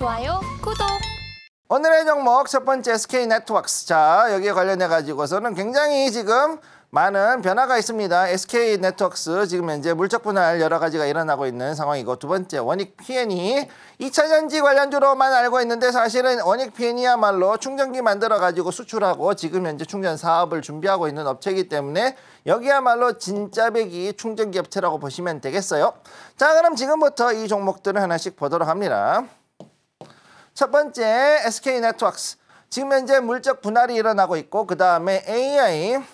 좋아요, 구독. 오늘의 종목 첫 번째 SK 네트워크스. 자, 여기에 관련해 가지고서는 굉장히 지금 많은 변화가 있습니다. SK 네트워크스 지금 현재 물적 분할 여러 가지가 일어나고 있는 상황이고 두 번째 원익 PN이 2차전지 관련주로만 알고 있는데 사실은 원익 PN이야말로 충전기 만들어 가지고 수출하고 지금 현재 충전 사업을 준비하고 있는 업체이기 때문에 여기야말로 진짜 배기 충전기 업체라고 보시면 되겠어요. 자 그럼 지금부터 이 종목들을 하나씩 보도록 합니다. 첫 번째 SK 네트워크스. 지금 현재 물적 분할이 일어나고 있고 그 다음에 AI,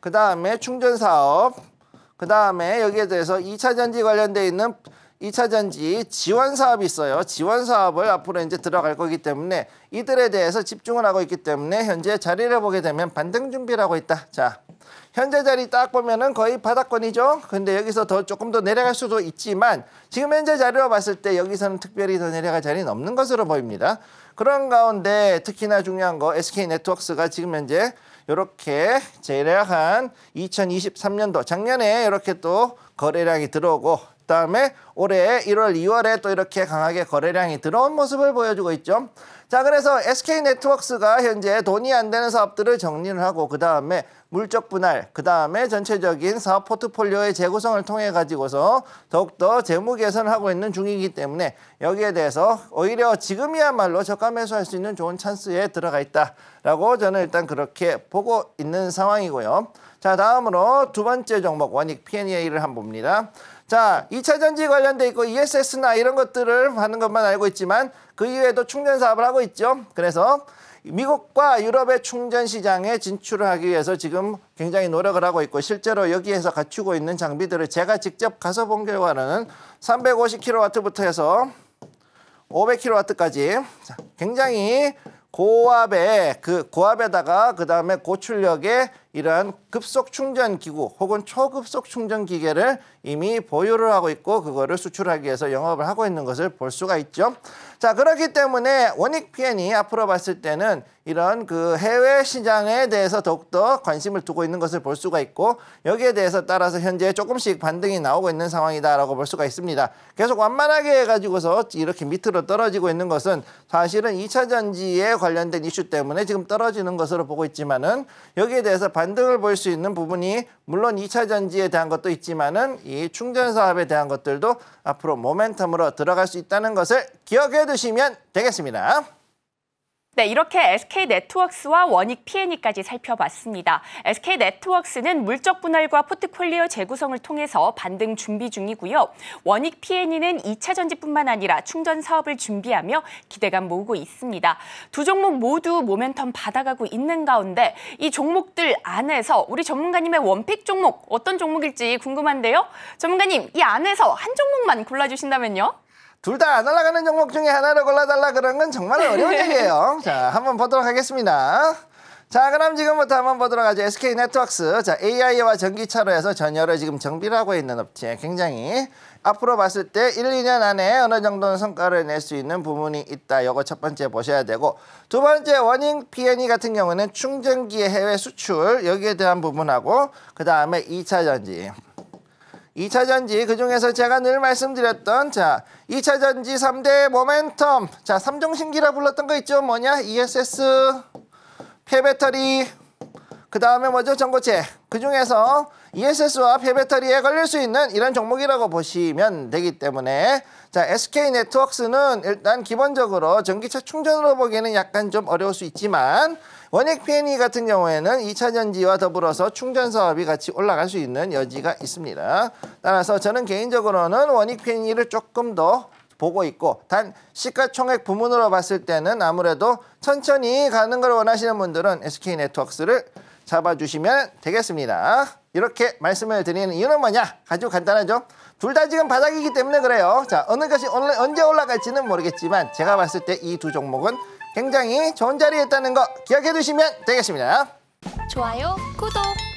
그 다음에 충전 사업, 그 다음에 여기에 대해서 2차 전지 관련돼 있는 2차 전지 지원 사업이 있어요. 지원 사업을 앞으로 이제 들어갈 거기 때문에 이들에 대해서 집중을 하고 있기 때문에 현재 자리를 보게 되면 반등 준비를 하고 있다. 자, 현재 자리 딱 보면은 거의 바닥권이죠. 근데 여기서 더 조금 더 내려갈 수도 있지만 지금 현재 자료로 봤을 때 여기서는 특별히 더 내려갈 자리는 없는 것으로 보입니다. 그런 가운데 특히나 중요한 거 SK 네트워크가 지금 현재 이렇게 제략한 2023년도 작년에 이렇게 또 거래량이 들어오고 그다음에 올해 1월, 2월에 또 이렇게 강하게 거래량이 들어온 모습을 보여주고 있죠. 자, 그래서 SK 네트워크스가 현재 돈이 안 되는 사업들을 정리를 하고 그다음에 물적 분할, 그다음에 전체적인 사업 포트폴리오의 재구성을 통해 가지고서 더욱더 재무 개선을 하고 있는 중이기 때문에 여기에 대해서 오히려 지금이야말로 저가 매수할 수 있는 좋은 찬스에 들어가 있다라고 저는 일단 그렇게 보고 있는 상황이고요. 자, 다음으로 두 번째 종목 원익 P&A를 한번 봅니다. 자, 2차 전지 관련돼 있고 ESS나 이런 것들을 하는 것만 알고 있지만 그 이외에도 충전 사업을 하고 있죠. 그래서 미국과 유럽의 충전 시장에 진출을 하기 위해서 지금 굉장히 노력을 하고 있고 실제로 여기에서 갖추고 있는 장비들을 제가 직접 가서 본 결과는 350kW부터 해서 500kW까지 굉장히 고압에그 고압에다가 그 다음에 고출력에 이러한 급속 충전 기구 혹은 초급속 충전 기계를 이미 보유를 하고 있고 그거를 수출하기 위해서 영업을 하고 있는 것을 볼 수가 있죠. 자 그렇기 때문에 원익피엔이 앞으로 봤을 때는 이런 그 해외 시장에 대해서 더욱더 관심을 두고 있는 것을 볼 수가 있고 여기에 대해서 따라서 현재 조금씩 반등이 나오고 있는 상황이다라고 볼 수가 있습니다. 계속 완만하게 해가지고서 이렇게 밑으로 떨어지고 있는 것은 사실은 2차 전지에 관련된 이슈 때문에 지금 떨어지는 것으로 보고 있지만은 여기에 대해서 반 반등을 볼 수 있는 부분이 물론 2차 전지에 대한 것도 있지만은 이 충전 사업에 대한 것들도 앞으로 모멘텀으로 들어갈 수 있다는 것을 기억해 두시면 되겠습니다. 네, 이렇게 SK 네트워크스와 원익 P&E까지 살펴봤습니다. SK 네트워크스는 물적 분할과 포트폴리오 재구성을 통해서 반등 준비 중이고요. 원익 P&E는 2차 전지뿐만 아니라 충전 사업을 준비하며 기대감 모으고 있습니다. 두 종목 모두 모멘텀 받아가고 있는 가운데 이 종목들 안에서 우리 전문가님의 원픽 종목 어떤 종목일지 궁금한데요. 전문가님, 이 안에서 한 종목만 골라주신다면요? 둘다안 올라가는 종목 중에 하나를 골라달라 그런 건 정말 어려운 얘기예요. 자, 한번 보도록 하겠습니다. 자, 그럼 지금부터 한번 보도록 하죠. SK 네트워크스. 자, AI와 전기차로 해서 전열을 지금 정비를 하고 있는 업체. 굉장히 앞으로 봤을 때 1, 2년 안에 어느 정도는 성과를 낼 수 있는 부분이 있다. 요거 첫 번째 보셔야 되고 두 번째 원인 P&E 같은 경우는 충전기의 해외 수출 여기에 대한 부분하고 그다음에 2차 전지. 2차 전지 그중에서 제가 늘 말씀드렸던 자 2차 전지 3대 모멘텀 자 3종 신기라 불렀던 거 있죠 뭐냐 ESS 폐배터리 그 다음에 뭐죠? 전고체. 그 중에서 ESS와 폐배터리에 걸릴 수 있는 이런 종목이라고 보시면 되기 때문에 자 SK 네트웍스는 일단 기본적으로 전기차 충전으로 보기에는 약간 좀 어려울 수 있지만 원액 P&E 같은 경우에는 2차전지와 더불어서 충전 사업이 같이 올라갈 수 있는 여지가 있습니다. 따라서 저는 개인적으로는 원익 P&E를 조금 더 보고 있고 단 시가총액 부문으로 봤을 때는 아무래도 천천히 가는 걸 원하시는 분들은 SK네트워크스를 잡아주시면 되겠습니다. 이렇게 말씀을 드리는 이유는 뭐냐? 아주 간단하죠? 둘 다 지금 바닥이기 때문에 그래요. 자, 어느 것이 언제 올라갈지는 모르겠지만 제가 봤을 때 이 두 종목은 굉장히 좋은 자리에 있다는 거 기억해 두시면 되겠습니다. 좋아요, 구독!